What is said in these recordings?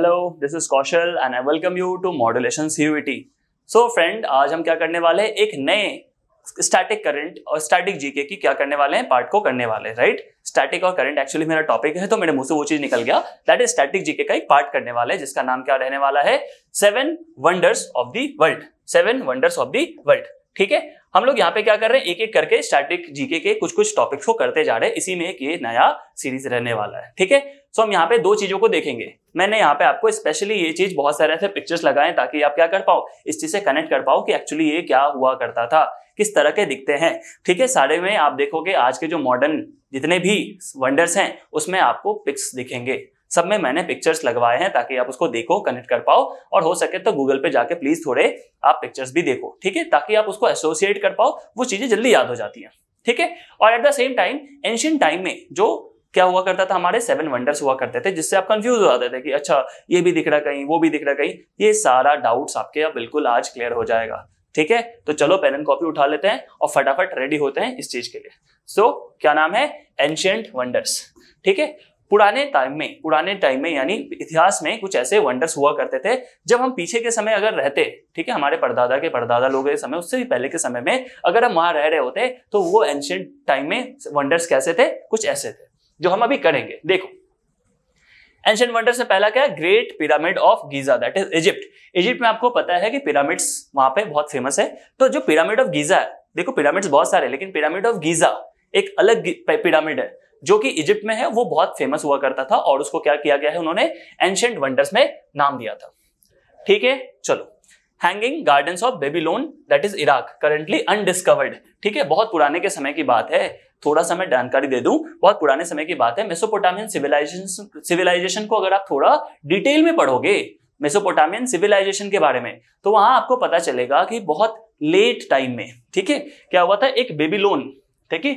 Hello this is Kaushal and I welcome you to modulation CUET so friend आज हम क्या करने वाले हैं एक नए स्टैटिक करंट और स्टैटिक जीके की क्या करने वाले हैं पार्ट को करने वाले राइट स्टैटिक और करंट एक्चुअली मेरा टॉपिक है तो मेरे मुंह से वो चीज निकल गया दैट इज स्टैटिक जीके का एक पार्ट करने वाला है जिसका नाम क्या रहने वाला है seven wonders of the world seven wonders of the world ठीक है हम लोग यहाँ पे क्या कर रहे हैं एक एक करके स्टैटिक जीके के कुछ कुछ टॉपिक्स को करते जा रहे हैं इसी में एक ये नया सीरीज रहने वाला है ठीक है सो हम यहाँ पे दो चीजों को देखेंगे मैंने यहाँ पे आपको स्पेशली ये चीज बहुत सारे ऐसे पिक्चर्स लगाए ताकि आप क्या कर पाओ इस चीज से कनेक्ट कर पाओ कि एक्चुअली ये क्या हुआ करता था किस तरह के दिखते हैं ठीक है सारे में आप देखोगे आज के जो मॉडर्न जितने भी वंडर्स हैं उसमें आपको पिक्स दिखेंगे सब में मैंने पिक्चर्स लगवाए हैं ताकि आप उसको देखो कनेक्ट कर पाओ और हो सके तो गूगल पे जाके प्लीज थोड़े आप पिक्चर्स भी देखो ठीक है ताकि आप उसको एसोसिएट कर पाओ वो चीजें जल्दी याद हो जाती हैं ठीक है और at the same time ancient time में जो क्या हुआ करता था हमारे सेवन वंडर्स हुआ करते थे जिससे आप कंफ्यूज हो जाते थे कि अच्छा ये भी दिख रहा कहीं वो भी दिख रहा कहीं ये सारा डाउट्स आपके अब बिल्कुल आज क्लियर हो जाएगा ठीक है तो चलो पेन एंड कॉपी उठा लेते हैं और फटाफट रेडी होते हैं इस चीज के लिए सो so, क्या नाम है एंशियंट वंडर्स ठीक है पुराने टाइम में पुराने टाइम में यानी इतिहास में कुछ ऐसे वंडर्स हुआ करते थे जब हम पीछे के समय अगर रहते ठीक है हमारे परदादा के परदादा लोगों के समय उससे भी पहले के समय में अगर हम वहां रह रहे होते तो वो एंशियंट टाइम में वंडर्स कैसे थे कुछ ऐसे थे जो हम अभी करेंगे देखो एंशियंट वंडर से पहला क्या है great pyramid of Giza that is Egypt Egypt में आपको पता है कि पिरामिड्स वहां पे बहुत फेमस है तो जो पिरामिड ऑफ गीजा है देखो पिरामिड्स बहुत सारे लेकिन पिरामिड ऑफ गीजा एक अलग पिरामिड है जो कि इजिप्ट में है वो बहुत फेमस हुआ करता था और उसको क्या किया गया है उन्होंने एंशियंट वंडर्स में नाम दिया था ठीक है चलो hanging garden of Babylon that is Iraq currently undiscovered ठीक है बहुत पुराने के समय की बात है थोड़ा सा मैं जानकारी दे दूं बहुत पुराने समय की बात है मेसोपोटामियन सिविलाइजेशन सिविलाइजेशन को अगर आप थोड़ा डिटेल में पढ़ोगे मेसोपोटामियन सिविलाइजेशन के बारे में तो वहां आपको पता चलेगा कि बहुत लेट टाइम में ठीक है क्या हुआ था एक बेबीलोन ठीक है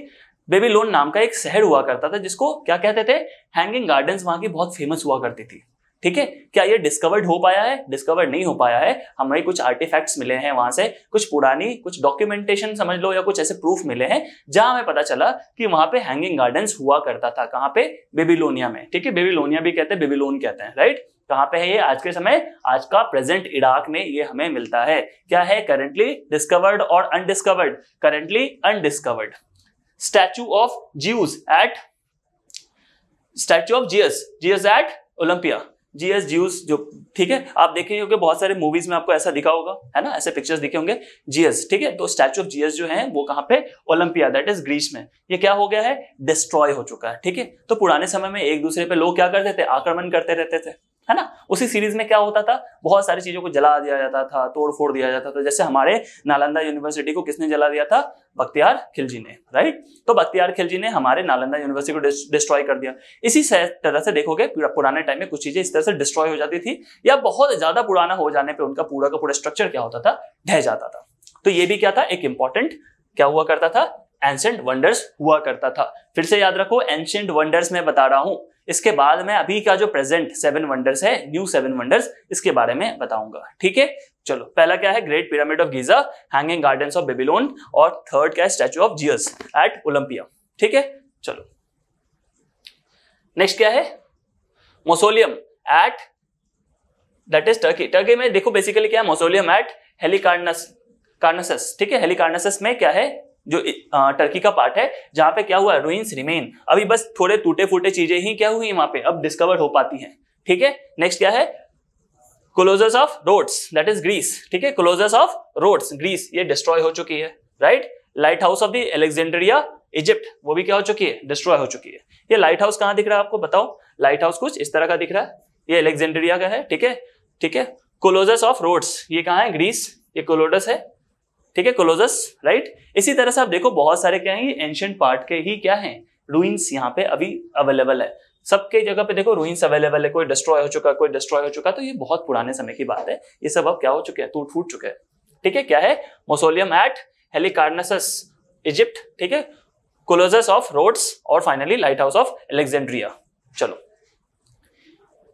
बेबी लोन नाम का एक शहर हुआ करता था जिसको क्या कहते थे हैंगिंग गार्डन वहां की बहुत फेमस हुआ करती थी ठीक है क्या ये डिस्कवर्ड हो पाया है डिस्कवर्ड नहीं हो पाया है हमें कुछ आर्टिफैक्ट्स मिले हैं वहां से कुछ पुरानी कुछ डॉक्यूमेंटेशन समझ लो या कुछ ऐसे प्रूफ मिले हैं जहां हमें पता चला कि वहां पे हैंगिंग गार्डन हुआ करता था कहाँ पे बेबीलोनिया में ठीक है बेबीलोनिया भी कहते हैं बेबीलोन कहते हैं राइट कहाँ पे है ये आज के समय आज का प्रेजेंट इराक में ये हमें मिलता है क्या है करेंटली डिस्कवर्ड और undiscovered currently undiscovered statue of Zeus at statue of Zeus Zeus at Olympia Zeus Zeus जो ठीक है आप देखेंगे क्योंकि बहुत सारे मूवीज में आपको ऐसा दिखा होगा है ना ऐसे पिक्चर्स दिखे होंगे जीएस ठीक है तो स्टैचू ऑफ जीएस जो है वो कहां पे ओलंपिया दैट इज ग्रीस में ये क्या हो गया है डिस्ट्रॉय हो चुका है ठीक है तो पुराने समय में एक दूसरे पे लोग क्या करते थे आक्रमण करते रहते थे है ना उसी सीरीज में क्या होता था बहुत सारी चीजों को जला दिया जाता था तोड़ फोड़ दिया जाता था जैसे हमारे नालंदा यूनिवर्सिटी को किसने जला दिया था बख्तियार खिलजी ने राइट तो बख्तियार खिलजी ने हमारे नालंदा यूनिवर्सिटी को डिस्ट्रॉय कर दिया इसी तरह से देखोगे पुराने टाइम में कुछ चीजें इस तरह से डिस्ट्रॉय हो जाती थी या बहुत ज्यादा पुराना हो जाने पर उनका पूरा का पूरा स्ट्रक्चर क्या होता था ढह जाता था तो ये भी क्या था एक इंपॉर्टेंट क्या हुआ करता था एंशेंट वंडर्स हुआ करता था फिर से याद रखो एंशेंट वंडर्स में बता रहा हूं इसके बाद में अभी का जो प्रेजेंट सेवन वंडर्स है न्यू सेवन वंडर्स इसके बारे में बताऊंगा ठीक है चलो पहला क्या है great pyramid of Giza hanging garden of Babylon और थर्ड क्या है statue of Zeus at Olympia ठीक है चलो नेक्स्ट क्या है mausoleum at that is Turkey Turkey में देखो बेसिकली क्या है मोसोलियम एट हेलिकार्नस कार्नसस ठीक है हेलीकार्नसस में क्या है जो टर्की का पार्ट है जहां पे क्या हुआ रूइंस रिमेन अभी बस थोड़े टूटे फूटे चीजें ही क्या हुई वहां पे अब डिस्कवर हो पाती हैं ठीक है नेक्स्ट क्या है Colossus of Rhodes that is Greece ठीक है क्लोजर्स ऑफ रोड्स ग्रीस ये डिस्ट्रॉय हो चुकी है right lighthouse of the Alexandria Egypt वो भी क्या हो चुकी है डिस्ट्रॉय हो चुकी है ये लाइट हाउस कहाँ दिख रहा है आपको बताओ लाइट हाउस कुछ इस तरह का दिख रहा है ये एलेक्जेंड्रिया का है ठीक है ठीक है क्लोजर्स ऑफ रोड्स ये कहाँ है ग्रीस ये कोलोडस है ठीक है क्लोजस राइट इसी तरह से आप देखो बहुत सारे क्या है एंशियंट पार्ट के ही क्या है रूइंस यहाँ पे अभी अवेलेबल है सबके जगह पे देखो रूइंस अवेलेबल है कोई डिस्ट्रॉय हो चुका कोई डिस्ट्रॉय हो चुका तो ये बहुत पुराने समय की बात है ये सब अब क्या हो चुके हैं टूट फूट चुके हैं ठीक है क्या है मोसोलियम एट हेलिकार्नसस इजिप्ट ठीक है कोलोजस ऑफ रोड्स और finally lighthouse of Alexandria चलो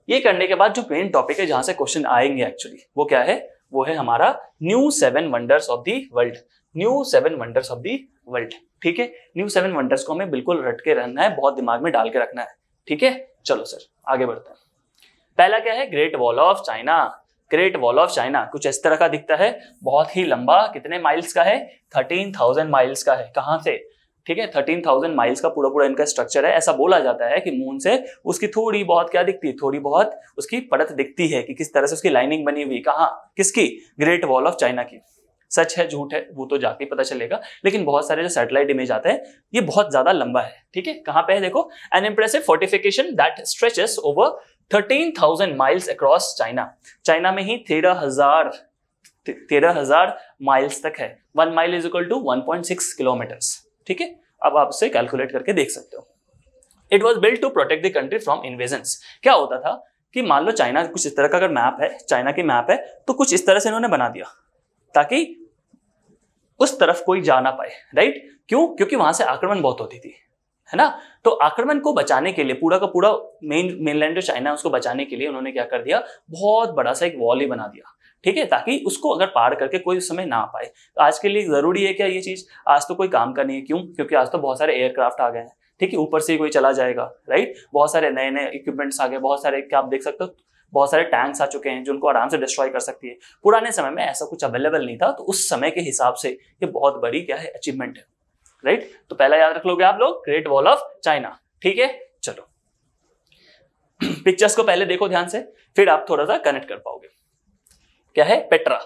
ये करने के बाद जो मेन टॉपिक है जहां से क्वेश्चन आएंगे एक्चुअली वो क्या है वो है हमारा new seven wonders of the world new seven wonders of the world ठीक है न्यू सेवन वंडर्स को हमें बिल्कुल रट के रहना है बहुत दिमाग में डाल के रखना है ठीक है चलो सर आगे बढ़ते हैं पहला क्या है great wall of China great wall of China कुछ इस तरह का दिखता है बहुत ही लंबा कितने माइल्स का है थर्टीन थाउजेंड माइल्स का है कहां से ठीक है थर्टीन थाउजेंड माइल्स का पूरा पूरा इनका स्ट्रक्चर है ऐसा बोला जाता है कि मून से उसकी थोड़ी बहुत क्या दिखती है थोड़ी बहुत उसकी परत दिखती है कि किस तरह से उसकी लाइनिंग बनी हुई कहाँ किसकी ग्रेट वॉल ऑफ चाइना की सच है झूठ है वो तो जाके पता चलेगा लेकिन बहुत सारे जो सैटेलाइट इमेज आते हैं ये बहुत ज्यादा लंबा है ठीक है कहाँ पे है देखो an impressive fortification that stretches over thirteen thousand miles across China China में ही तेरह हजार तेरह हजार माइल्स तक है one mile is equal to one point six kilometres ठीक है अब आप उसे कैलकुलेट करके देख सकते हो it was built to protect the country from invasion क्या होता था कि मान लो चाइना कुछ इस तरह का अगर मैप है चाइना की मैप है तो कुछ इस तरह से इन्होंने बना दिया ताकि उस तरफ कोई जा ना पाए राइट क्यों क्योंकि वहां से आक्रमण बहुत होती थी है ना तो आक्रमण को बचाने के लिए पूरा का पूरा मेन मेनलैंड जो चाइना है उसको बचाने के लिए उन्होंने क्या कर दिया बहुत बड़ा सा एक वॉल ही बना दिया ठीक है ताकि उसको अगर पार करके कोई उस समय ना आ पाए तो आज के लिए जरूरी है क्या ये चीज आज तो कोई काम का नहीं है क्यों क्योंकि आज तो बहुत सारे एयरक्राफ्ट आ गए हैं ठीक है ऊपर से कोई चला जाएगा राइट बहुत सारे नए नए इक्विपमेंट्स आ गए बहुत सारे क्या आप देख सकते हो बहुत सारे टैंक्स आ चुके हैं जो उनको आराम से डिस्ट्रॉय कर सकती है पुराने समय में ऐसा कुछ अवेलेबल नहीं था तो उस समय के हिसाब से ये बहुत बड़ी क्या है अचीवमेंट है राइट right? तो पहला याद रख लोगे आप लोग ग्रेट वॉल ऑफ चाइना ठीक है चलो पिक्चर्स को पहले देखो ध्यान से फिर आप थोड़ा सा कनेक्ट कर पाओगे क्या है Petra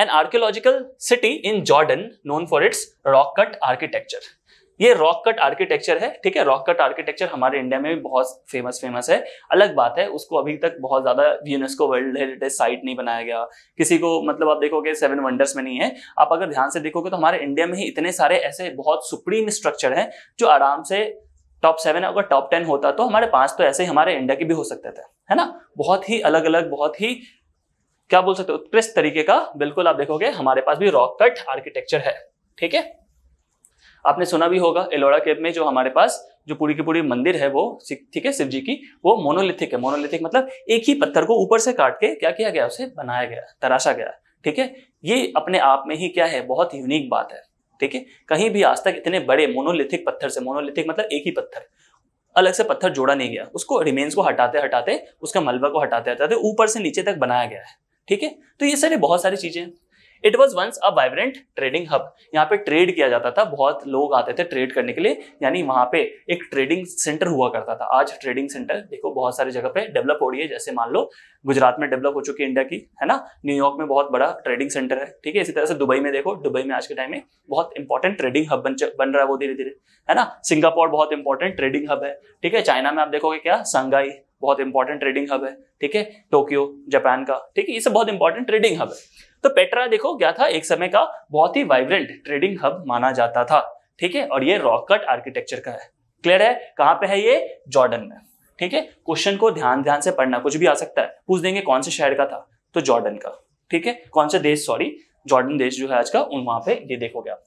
an archaeological city in Jordan known for its rock cut architecture ये रॉक कट आर्किटेक्चर है ठीक है रॉक कट आर्किटेक्चर हमारे इंडिया में भी बहुत फेमस फेमस है अलग बात है उसको अभी तक बहुत ज्यादा यूनेस्को वर्ल्ड हेरिटेज साइट नहीं बनाया गया किसी को मतलब आप देखोगे सेवन वंडर्स में नहीं है आप अगर ध्यान से देखोगे तो हमारे इंडिया में ही इतने सारे ऐसे बहुत सुप्रीम स्ट्रक्चर है जो आराम से टॉप सेवन अगर टॉप टेन होता तो हमारे पांच तो ऐसे ही हमारे इंडिया के भी हो सकते थे है ना बहुत ही अलग अलग बहुत ही क्या बोल सकते उत्कृष्ट तरीके का बिल्कुल आप देखोगे हमारे पास भी रॉक कट आर्किटेक्चर है ठीक है आपने सुना भी होगा एलोरा केव में जो हमारे पास जो पूरी की पूरी मंदिर है वो ठीक है शिव जी की वो मोनोलिथिक है मोनोलिथिक मतलब एक ही पत्थर को ऊपर से काट के क्या किया गया उसे बनाया गया तराशा गया ठीक है ये अपने आप में ही क्या है बहुत यूनिक बात है ठीक है कहीं भी आज तक इतने बड़े मोनोलिथिक पत्थर से मोनोलिथिक मतलब एक ही पत्थर अलग से पत्थर जोड़ा नहीं गया उसको रिमेन्स को हटाते हटाते उसका मलबा को हटाते हटाते ऊपर से नीचे तक बनाया गया है ठीक है तो ये सारे बहुत सारी चीजें it was once a vibrant trading hub यहाँ पे ट्रेड किया जाता था बहुत लोग आते थे ट्रेड करने के लिए यानी वहाँ पे एक ट्रेडिंग सेंटर हुआ करता था आज ट्रेडिंग सेंटर देखो बहुत सारी जगह पे डेवलप हो रही है जैसे मान लो गुजरात में डेवलप हो चुकी है इंडिया की है ना न्यूयॉर्क में बहुत बड़ा ट्रेडिंग सेंटर है ठीक है इसी तरह से दुबई में देखो दुबई में आज के टाइम में बहुत इंपॉर्टेंट ट्रेडिंग हब बन बन रहा है वो धीरे धीरे है ना सिंगापुर बहुत इंपॉर्टेंट ट्रेडिंग हब है ठीक है चाइना में आप देखोगे क्या संघाई बहुत इंपॉर्टेंट ट्रेडिंग हब है ठीक है टोक्यो जापान का ठीक है ये सब बहुत इंपॉर्टेंट ट्रेडिंग हब है तो पेट्रा देखो क्या था एक समय का बहुत ही वाइब्रेंट ट्रेडिंग हब माना जाता था ठीक है और ये रॉकट आर्किटेक्चर का है क्लियर है कहाँ पे है ये जॉर्डन में ठीक है क्वेश्चन को ध्यान ध्यान से पढ़ना कुछ भी आ सकता है पूछ देंगे कौन से शहर का था तो जॉर्डन का ठीक है कौन सा देश सॉरी जॉर्डन देश जो है आज का उन वहां पे ये देखोगे आप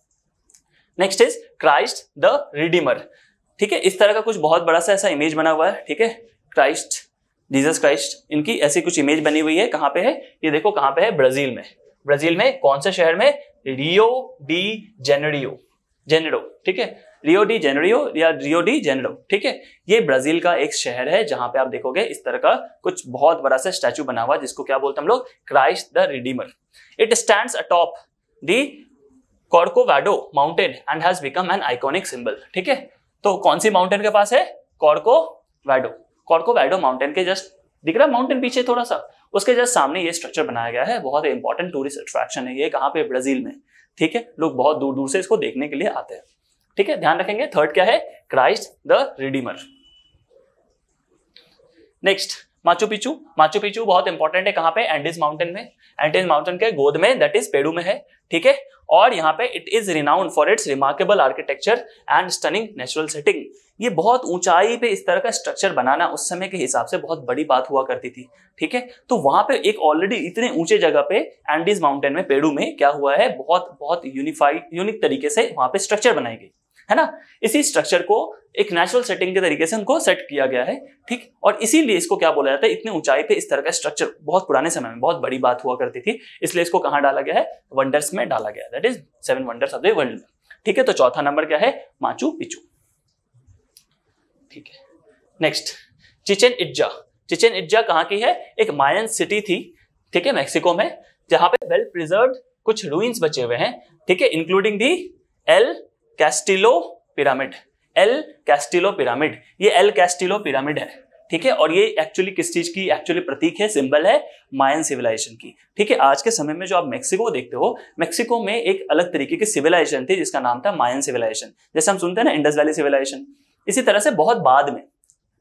next is Christ the Redeemer ठीक है इस तरह का कुछ बहुत बड़ा सा ऐसा इमेज बना हुआ है ठीक है क्राइस्ट जीसस क्राइस्ट इनकी ऐसी कुछ इमेज बनी हुई है कहाँ पे है ये देखो कहाँ पे है ब्राजील में ब्राजील में कौन से शहर में रियो डी जेनेडियो जेनेडो ठीक है रियो डी जेनेडियो या रियो डी जेनेडो ठीक है ये ब्राजील का एक शहर है जहां पे आप देखोगे इस तरह का कुछ बहुत बड़ा सा स्टैचू बना हुआ जिसको क्या बोलते हैं हम लोग Christ the Redeemer it stand atop the Corcovado mountain and has become an iconic symbol ठीक है तो कौन सी माउंटेन के पास है कॉर्कोवाडो कॉर्कोवाडो माउंटेन के जस्ट दिख रहा है माउंटेन पीछे थोड़ा सा उसके जस्ट सामने ये स्ट्रक्चर बनाया गया है बहुत इंपॉर्टेंट टूरिस्ट अट्रैक्शन है ये कहाँ पे ब्राजील में ठीक है लोग बहुत दूर दूर से इसको देखने के लिए आते हैं ठीक है ध्यान रखेंगे थर्ड क्या है Christ the Redeemer next Machu Picchu Machu Picchu बहुत इंपॉर्टेंट है कहाँ पे एंडीज माउंटेन में एंडिस माउंटेन के गोद में दैट इज पेडू में है ठीक है और यहाँ पे it is renowned for its remarkable architecture and stunning natural setting ये बहुत ऊंचाई पे इस तरह का स्ट्रक्चर बनाना उस समय के हिसाब से बहुत बड़ी बात हुआ करती थी ठीक है तो वहां पे एक ऑलरेडी इतने ऊंचे जगह पे एंडीज माउंटेन में पेड़ू में क्या हुआ है बहुत बहुत यूनिफाइड यूनिक तरीके से वहां पे स्ट्रक्चर बनाई गई है ना इसी स्ट्रक्चर को एक नेचुरल सेटिंग के तरीके से उनको सेट किया गया है ठीक और इसीलिए इसको क्या बोला जाता है इतनी ऊंचाई पे इस तरह का स्ट्रक्चर बहुत पुराने समय में बहुत बड़ी बात हुआ करती थी इसलिए इसको कहां डाला गया है वंडर्स में डाला गया that is seven wonders of the world ठीक है तो चौथा नंबर क्या है माचू पिचू ठीक है next Chichen Itza Chichen Itza कहाँ की है एक मायन सिटी थी ठीक है मैक्सिको में जहां पे वेल प्रिजर्व कुछ रूइंस बचे हुए हैं ठीक है including the El Castillo pyramid El Castillo pyramid ये एल कैस्टिलो पिरामिड है ठीक है और ये एक्चुअली किस चीज की एक्चुअली प्रतीक है सिंबल है मायन सिविलाइजेशन की ठीक है आज के समय में जो आप मेक्सिको देखते हो मेक्सिको में एक अलग तरीके की सिविलाइजेशन थी जिसका नाम था मायन सिविलाइजेशन जैसे हम सुनते हैं ना इंडस वैली सिविलाइजेशन इसी तरह से बहुत बाद में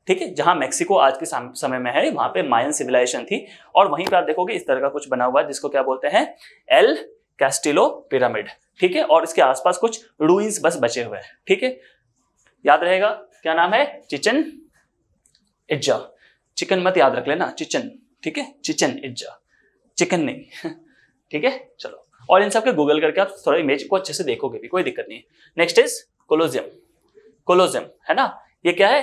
ठीक है जहां मेक्सिको आज के समय में है वहां पे मायन सिविलाइजेशन थी और वहीं पर आप देखोगे इस तरह का कुछ बना हुआ है जिसको क्या बोलते हैं एल कैस्टिलो पिरामिड ठीक है और इसके आसपास कुछ रूइंस बस बचे हुए हैं ठीक है याद रहेगा क्या नाम है चिचन इज्जा चिकन मत याद रख लेना चिचन ठीक है चिचन इज्जा चिकन नहीं ठीक है चलो और इन सबके गूगल करके आप थोड़ा इमेज को अच्छे से देखोगे भी कोई दिक्कत नहीं है नेक्स्ट इज कोलोजियम कोलोजम है ना ये क्या है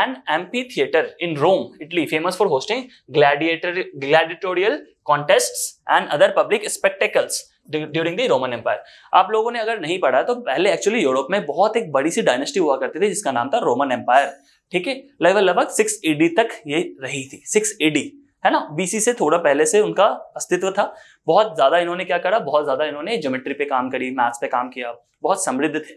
an amphitheatre in Rome Italy famous for hosting gladiator gladiatorial contest and other public spectacles during the Roman empire आप लोगों ने अगर नहीं पढ़ा तो पहले एक्चुअली यूरोप में बहुत एक बड़ी सी डायनेस्टी हुआ करती थी जिसका नाम था रोमन एम्पायर ठीक है लगभग लगभग सिक्स एडी तक ये रही थी सिक्स एडी है ना बीसी से थोड़ा पहले से उनका अस्तित्व था बहुत ज्यादा इन्होंने क्या करा बहुत ज्यादा इन्होंने ज्योमेट्री पे काम करी मैथ्स पे काम किया बहुत समृद्ध थे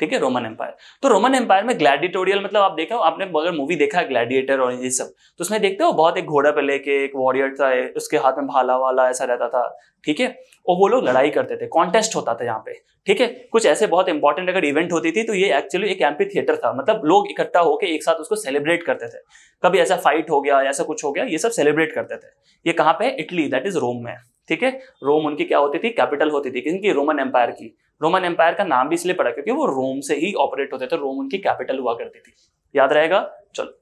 ठीक है रोमन एम्पायर तो रोमन एम्पायर में ग्लैडिटोरियल मतलब आप देखा हो आपने अगर मूवी देखा है ग्लैडिएटर और ये सब तो उसमें देखते हो बहुत एक घोड़ा पे लेके एक वॉरियर था उसके हाथ में भाला वाला ऐसा रहता था ठीक है और वो लोग लड़ाई करते थे कॉन्टेस्ट होता था यहाँ पे ठीक है कुछ ऐसे बहुत इंपॉर्टेंट अगर इवेंट होती थी तो ये एक्चुअली एक एम्पी थिएटर था मतलब लोग इकट्ठा होकर एक साथ उसको सेलिब्रेट करते थे कभी ऐसा फाइट हो गया ऐसा कुछ हो गया ये सब सेलिब्रेट करते थे ये कहाँ पे इटली दैट इज रोम में ठीक है रोम उनकी क्या होती थी कैपिटल होती थी किसकी रोमन एम्पायर की रोमन एम्पायर का नाम भी इसलिए पड़ा क्योंकि वो रोम से ही ऑपरेट होते थे रोम उनकी कैपिटल हुआ करती थी याद रहेगा चलो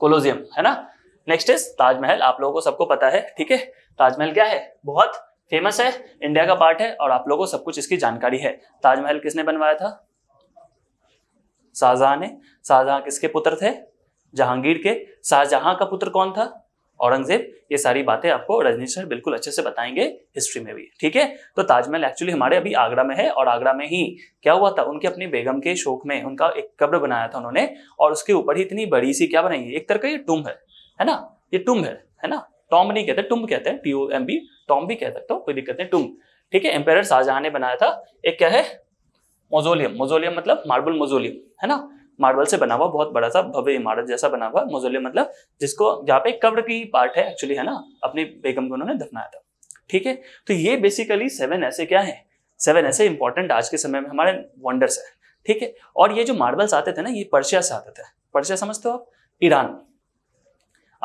कोलोजियम है ना नेक्स्ट इज ताजमहल आप लोगों को सबको पता है ठीक है ताजमहल क्या है बहुत फेमस है इंडिया का पार्ट है और आप लोगों को सब कुछ इसकी जानकारी है ताजमहल किसने बनवाया था शाहजहां ने शाहजहां किसके पुत्र थे जहांगीर के शाहजहां का पुत्र कौन था औरंगजेब ये सारी बातें आपको रजनी सर बिल्कुल अच्छे से बताएंगे हिस्ट्री में भी ठीक है तो ताजमहल एक्चुअली हमारे अभी आगरा में है और आगरा में ही क्या हुआ था उनके अपनी बेगम के शोक में उनका एक कब्र बनाया था उन्होंने और उसके ऊपर ही इतनी बड़ी सी क्या बनाई है एक तरह का ये टुम है है ना ये टुम है है ना टॉम नहीं कहते टुम कहते हैं T O M B tomb भी कह सकते हो कोई दिक्कत नहीं टुम ठीक है एम्पायर शाहजहां ने बनाया था एक क्या है मोजोलियम मोजोलियम मतलब मार्बल मोजोलियम है ना मार्बल से बना हुआ बहुत बड़ा सा भव्य इमारत जैसा बना हुआ मोजोले मतलब जिसको जहाँ पे कब्र की पार्ट है एक्चुअली है ना अपनी बेगम को उन्होंने दफनाया था ठीक है तो ये बेसिकली सेवन ऐसे क्या है सेवन ऐसे इंपॉर्टेंट आज के समय में हमारे वंडर्स है ठीक है और ये जो मार्बल्स आते थे ना ये पर्शिया से आते थे पर्शिया समझते हो आप ईरान में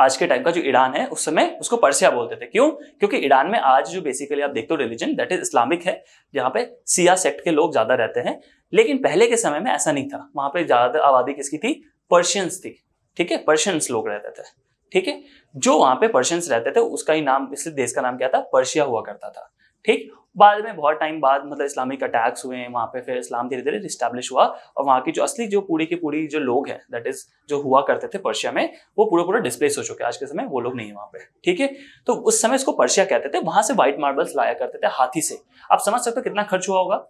आज के टाइम का जो ईरान है उस समय उसको पर्सिया बोलते थे क्यों क्योंकि ईरान में आज जो बेसिकली आप देखते हो रिलीजन दैट इज इस्लामिक है जहाँ पे सिया सेक्ट के लोग ज़्यादा रहते हैं लेकिन पहले के समय में ऐसा नहीं था वहां पे ज़्यादातर आबादी किसकी थी पर्शियंस थी ठीक है पर्शियंस लोग रहते थे ठीक है जो वहां पे पर्शियंस रहते थे उसका ही नाम इसलिए देश का नाम क्या था पर्शिया हुआ करता था ठीक बाद में बहुत टाइम बाद मतलब इस्लामिक अटैक्स हुए हैं वहाँ पे फिर इस्लाम धीरे धीरे रिस्टैब्लिश हुआ और वहाँ की जो असली जो पूरी की पूरी जो लोग हैं दैट इज जो हुआ करते थे पर्शिया में वो पूरा पूरा डिस्प्लेस हो चुके हैं आज के समय वो लोग नहीं वहाँ पे ठीक है तो उस समय इसको पर्शिया कहते थे वहाँ से व्हाइट मार्बल्स लाया करते थे हाथी से आप समझ सकते हो कितना खर्च हुआ होगा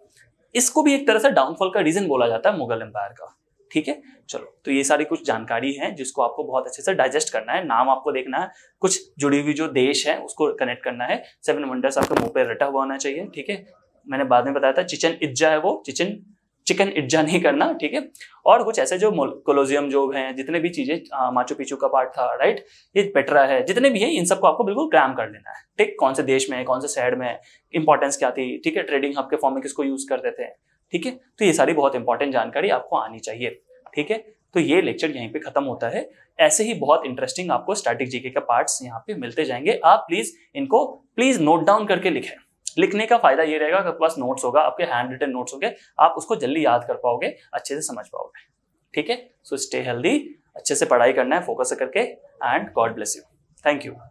इसको भी एक तरह से डाउनफॉल का रीजन बोला जाता है मुगल एम्पायर का ठीक है चलो तो ये सारी कुछ जानकारी है जिसको आपको बहुत अच्छे से डाइजेस्ट करना है नाम आपको देखना है कुछ जुड़ी हुई जो देश है उसको कनेक्ट करना है सेवन वंडर्स आपके मुंह पर रटा हुआ होना चाहिए ठीक है मैंने बाद में बताया था चिचन इज्जा है वो चिचन चिकन इज्जा नहीं करना ठीक है और कुछ ऐसे जो कोलोजियम जो है जितने भी चीजें माचू पिचू का पार्ट था राइट ये पेट्रा है जितने भी है इन सबको आपको बिल्कुल ग्राम कर लेना है ठीक कौन से देश में है कौन से शहर में है इंपॉर्टेंस क्या थी ठीक है ट्रेडिंग हब के फॉर्म में किसको यूज करते थे ठीक है तो ये सारी बहुत इंपॉर्टेंट जानकारी आपको आनी चाहिए ठीक है तो ये लेक्चर यहीं पे खत्म होता है ऐसे ही बहुत इंटरेस्टिंग आपको स्टैटिक जीके के पार्ट्स यहाँ पे मिलते जाएंगे आप प्लीज इनको प्लीज नोट डाउन करके लिखें लिखने का फायदा ये रहेगा आपके पास नोट्स होगा आपके हैंड रिटन नोट्स होंगे आप उसको जल्दी याद कर पाओगे अच्छे से समझ पाओगे ठीक है सो स्टे हेल्दी अच्छे से पढ़ाई करना है फोकस करके and God bless you thank you